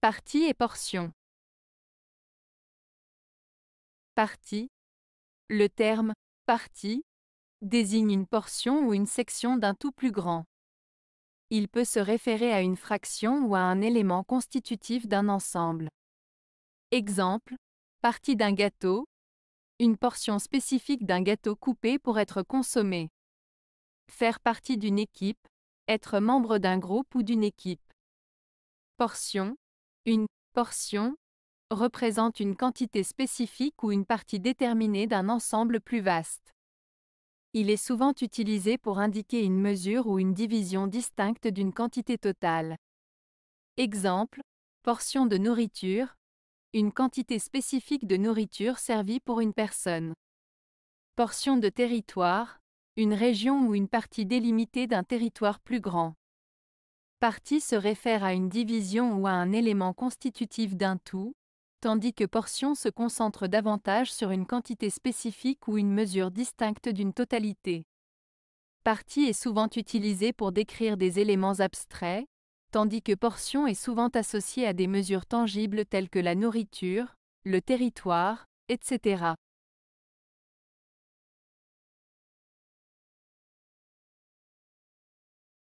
Partie et portion. Partie. Le terme partie désigne une portion ou une section d'un tout plus grand. Il peut se référer à une fraction ou à un élément constitutif d'un ensemble. Exemple, partie d'un gâteau, une portion spécifique d'un gâteau coupé pour être consommé. Faire partie d'une équipe, être membre d'un groupe ou d'une équipe. Portion, une portion représente une quantité spécifique ou une partie déterminée d'un ensemble plus vaste. Il est souvent utilisé pour indiquer une mesure ou une division distincte d'une quantité totale. Exemple, portion de nourriture, une quantité spécifique de nourriture servie pour une personne. Portion de territoire, une région ou une partie délimitée d'un territoire plus grand. Partie se réfère à une division ou à un élément constitutif d'un tout, tandis que portion se concentre davantage sur une quantité spécifique ou une mesure distincte d'une totalité. Partie est souvent utilisée pour décrire des éléments abstraits, tandis que portion est souvent associée à des mesures tangibles telles que la nourriture, le territoire, etc.